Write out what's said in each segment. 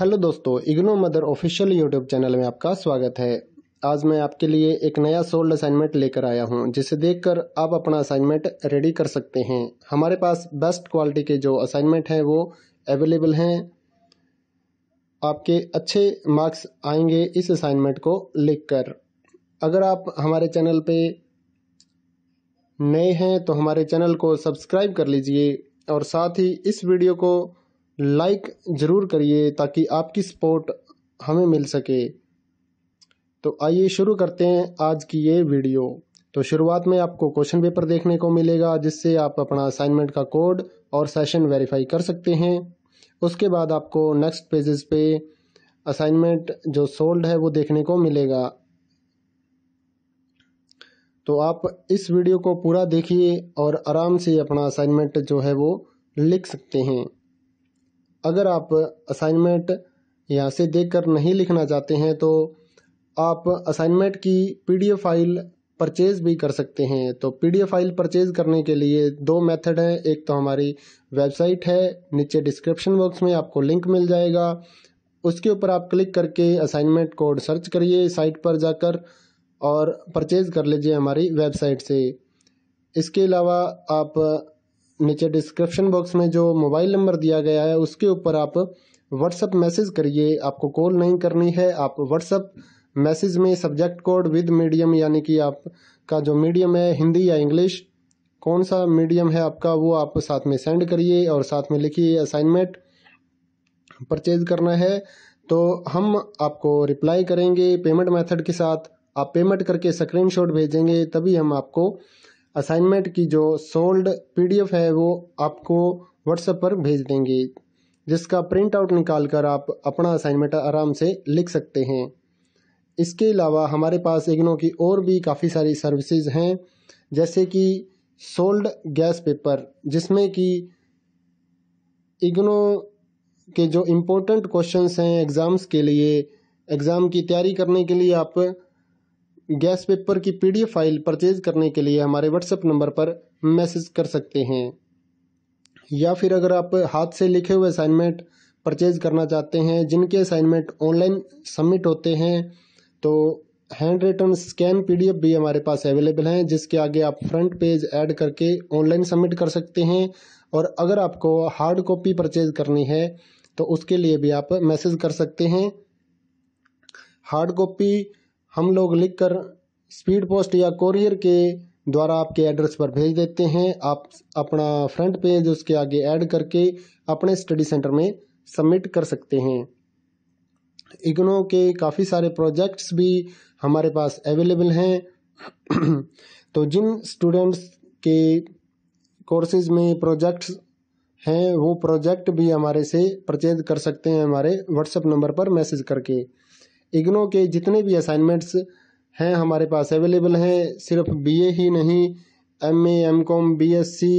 hello दोस्तों IGNOU mother official YouTube channel में आपका स्वागत है आज मैं आपके लिए एक नया सोल्ड असाइनमेंट लेकर आया हूं जिसे देखकर आप अपना असाइनमेंट रेडी कर सकते हैं हमारे पास बेस्ट क्वालिटी के जो असाइनमेंट हैं वो अवेलेबल हैं आपके अच्छे मार्क्स आएंगे इस असाइनमेंट को लिख अगर आप हमारे चैनल पर नए हैं तो हमारे चैनल को सब्सक्राइब कर लीजिए और साथ ही इस वीडियो को लाइक ज़रूर करिए ताकि आपकी सपोर्ट हमें मिल सके तो आइए शुरू करते हैं आज की ये वीडियो तो शुरुआत में आपको क्वेश्चन पेपर देखने को मिलेगा जिससे आप अपना असाइनमेंट का कोड और सेशन वेरीफाई कर सकते हैं उसके बाद आपको नेक्स्ट पेजेस पे असाइनमेंट जो सोल्ड है वो देखने को मिलेगा तो आप इस वीडियो को पूरा देखिए और आराम से अपना असाइनमेंट जो है वो लिख सकते हैं अगर आप असाइनमेंट यहाँ से देख कर नहीं लिखना चाहते हैं तो आप असाइनमेंट की पीडीएफ फाइल परचेज़ भी कर सकते हैं तो पीडीएफ फाइल परचेज़ करने के लिए दो मेथड हैं एक तो हमारी वेबसाइट है नीचे डिस्क्रिप्शन बॉक्स में आपको लिंक मिल जाएगा उसके ऊपर आप क्लिक करके असाइनमेंट कोड सर्च करिए साइट पर जाकर और परचेज़ कर लीजिए हमारी वेबसाइट से इसके अलावा आप नीचे डिस्क्रिप्शन बॉक्स में जो मोबाइल नंबर दिया गया है उसके ऊपर आप व्हाट्सअप मैसेज करिए आपको कॉल नहीं करनी है आप व्हाट्सअप मैसेज में सब्जेक्ट कोड विद मीडियम यानी कि आपका जो मीडियम है हिंदी या इंग्लिश कौन सा मीडियम है आपका वो आप साथ में सेंड करिए और साथ में लिखिए असाइनमेंट परचेज करना है तो हम आपको रिप्लाई करेंगे पेमेंट मेथड के साथ आप पेमेंट करके स्क्रीनशॉट भेजेंगे तभी हम आपको असाइनमेंट की जो सोल्ड पीडीएफ है वो आपको व्हाट्सएप पर भेज देंगे जिसका प्रिंट आउट निकाल कर आप अपना असाइनमेंट आराम से लिख सकते हैं इसके अलावा हमारे पास इग्नो की और भी काफ़ी सारी सर्विसेज हैं जैसे कि सोल्ड गैस पेपर जिसमें कि इग्नो के जो इम्पोर्टेंट क्वेश्चंस हैं एग्ज़ाम्स के लिए एग्ज़ाम की तैयारी करने के लिए आप गैस पेपर की पीडीएफ फाइल परचेज करने के लिए हमारे व्हाट्सएप नंबर पर मैसेज कर सकते हैं या फिर अगर आप हाथ से लिखे हुए असाइनमेंट परचेज करना चाहते हैं जिनके असाइनमेंट ऑनलाइन सबमिट होते हैं तो हैंड रिटर्न स्कैन पीडीएफ भी हमारे पास अवेलेबल हैं जिसके आगे आप फ्रंट पेज ऐड करके ऑनलाइन सबमिट कर सकते हैं और अगर आपको हार्ड कॉपी परचेज करनी है तो उसके लिए भी आप मैसेज कर सकते हैं हार्ड कॉपी हम लोग लिखकर स्पीड पोस्ट या कोरियर के द्वारा आपके एड्रेस पर भेज देते हैं आप अपना फ्रंट पेज उसके आगे ऐड करके अपने स्टडी सेंटर में सबमिट कर सकते हैं इग्नो के काफ़ी सारे प्रोजेक्ट्स भी हमारे पास अवेलेबल हैं तो जिन स्टूडेंट्स के कोर्सेज में प्रोजेक्ट्स हैं वो प्रोजेक्ट भी हमारे से परचेज कर सकते हैं हमारे व्हाट्सएप नंबर पर मैसेज करके इग्नो के जितने भी असाइनमेंट्स हैं हमारे पास अवेलेबल हैं सिर्फ बीए ही नहीं M A M com B S C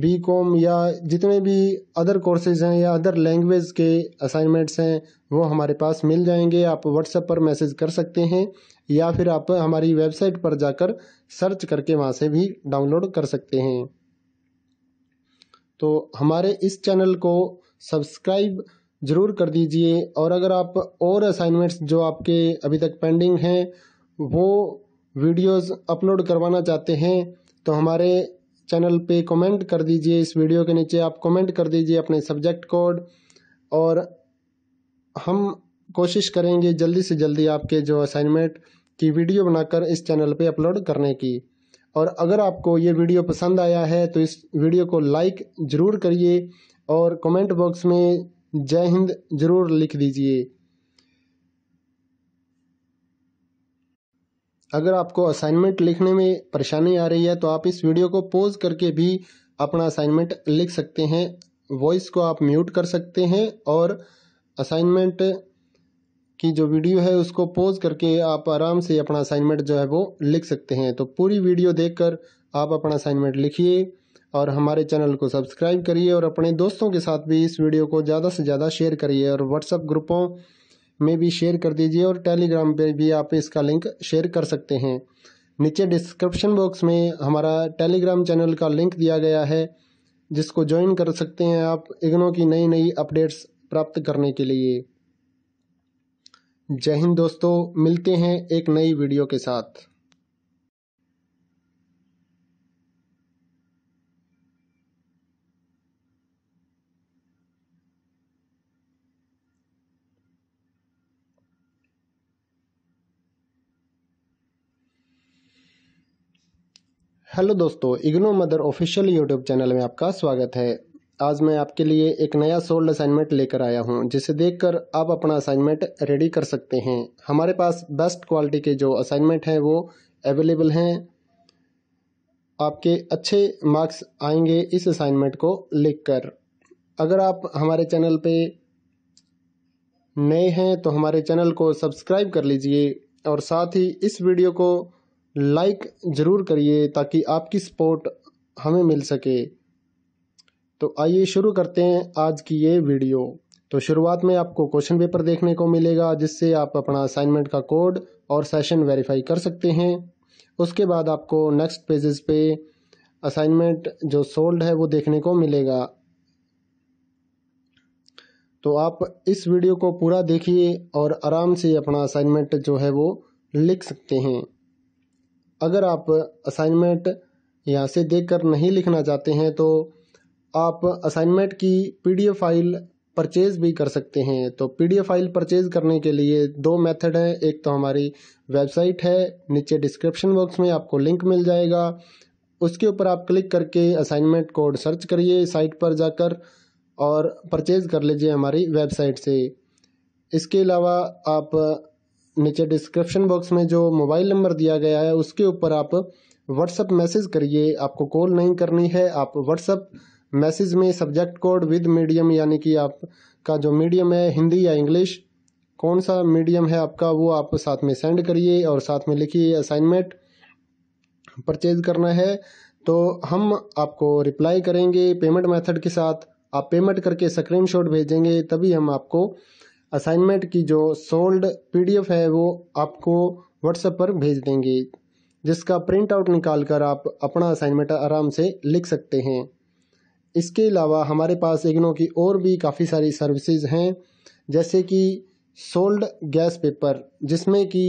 B com या जितने भी अदर कोर्सेज हैं या अदर लैंग्वेज के असाइनमेंट्स हैं वो हमारे पास मिल जाएंगे आप व्हाट्सएप पर मैसेज कर सकते हैं या फिर आप हमारी वेबसाइट पर जाकर सर्च करके वहाँ से भी डाउनलोड कर सकते हैं तो हमारे इस चैनल को सब्सक्राइब ज़रूर कर दीजिए और अगर आप और असाइनमेंट्स जो आपके अभी तक पेंडिंग हैं वो वीडियोस अपलोड करवाना चाहते हैं तो हमारे चैनल पे कमेंट कर दीजिए इस वीडियो के नीचे आप कमेंट कर दीजिए अपने सब्जेक्ट कोड और हम कोशिश करेंगे जल्दी से जल्दी आपके जो असाइनमेंट की वीडियो बनाकर इस चैनल पे अपलोड करने की और अगर आपको ये वीडियो पसंद आया है तो इस वीडियो को लाइक ज़रूर करिए और कमेंट बॉक्स में जय हिंद जरूर लिख दीजिए अगर आपको असाइनमेंट लिखने में परेशानी आ रही है तो आप इस वीडियो को पॉज करके भी अपना असाइनमेंट लिख सकते हैं वॉइस को आप म्यूट कर सकते हैं और असाइनमेंट की जो वीडियो है उसको पॉज करके आप आराम से अपना असाइनमेंट जो है वो लिख सकते हैं तो पूरी वीडियो देखकर आप अपना असाइनमेंट लिखिए और हमारे चैनल को सब्सक्राइब करिए और अपने दोस्तों के साथ भी इस वीडियो को ज़्यादा से ज़्यादा शेयर करिए और व्हाट्सअप ग्रुपों में भी शेयर कर दीजिए और टेलीग्राम पर भी आप इसका लिंक शेयर कर सकते हैं नीचे डिस्क्रिप्शन बॉक्स में हमारा टेलीग्राम चैनल का लिंक दिया गया है जिसको ज्वाइन कर सकते हैं आप इग्नो की नई नई अपडेट्स प्राप्त करने के लिए जय हिंद दोस्तों मिलते हैं एक नई वीडियो के साथ हेलो दोस्तों IGNOU mother official YouTube channel में आपका स्वागत है आज मैं आपके लिए एक नया सोल्ड असाइनमेंट लेकर आया हूं जिसे देखकर आप अपना असाइनमेंट रेडी कर सकते हैं हमारे पास बेस्ट क्वालिटी के जो असाइनमेंट हैं वो अवेलेबल हैं आपके अच्छे मार्क्स आएंगे इस असाइनमेंट को लिखकर अगर आप हमारे चैनल पर नए हैं तो हमारे चैनल को सब्सक्राइब कर लीजिए और साथ ही इस वीडियो को लाइक ज़रूर करिए ताकि आपकी सपोर्ट हमें मिल सके तो आइए शुरू करते हैं आज की ये वीडियो तो शुरुआत में आपको क्वेश्चन पेपर देखने को मिलेगा जिससे आप अपना असाइनमेंट का कोड और सेशन वेरीफाई कर सकते हैं उसके बाद आपको नेक्स्ट पेजेस पे असाइनमेंट जो सोल्ड है वो देखने को मिलेगा तो आप इस वीडियो को पूरा देखिए और आराम से अपना असाइनमेंट जो है वो लिख सकते हैं अगर आप असाइनमेंट यहाँ से देख कर नहीं लिखना चाहते हैं तो आप असाइनमेंट की पीडीएफ फाइल परचेज़ भी कर सकते हैं तो पीडीएफ फाइल परचेज़ करने के लिए दो मेथड हैं एक तो हमारी वेबसाइट है नीचे डिस्क्रिप्शन बॉक्स में आपको लिंक मिल जाएगा उसके ऊपर आप क्लिक करके असाइनमेंट कोड सर्च करिए साइट पर जाकर और परचेज़ कर लीजिए हमारी वेबसाइट से इसके अलावा आप नीचे डिस्क्रिप्शन बॉक्स में जो मोबाइल नंबर दिया गया है उसके ऊपर आप व्हाट्सअप मैसेज करिए आपको कॉल नहीं करनी है आप व्हाट्सअप मैसेज में सब्जेक्ट कोड विद मीडियम यानी कि आपका जो मीडियम है हिंदी या इंग्लिश कौन सा मीडियम है आपका वो आप साथ में सेंड करिए और साथ में लिखिए असाइनमेंट परचेज करना है तो हम आपको रिप्लाई करेंगे पेमेंट मेथड के साथ आप पेमेंट करके स्क्रीनशॉट भेजेंगे तभी हम आपको असाइनमेंट की जो सोल्ड पीडीएफ है वो आपको व्हाट्सएप पर भेज देंगे जिसका प्रिंट आउट निकाल कर आप अपना असाइनमेंट आराम से लिख सकते हैं इसके अलावा हमारे पास इग्नो की और भी काफ़ी सारी सर्विसेज हैं जैसे कि सोल्ड गैस पेपर जिसमें कि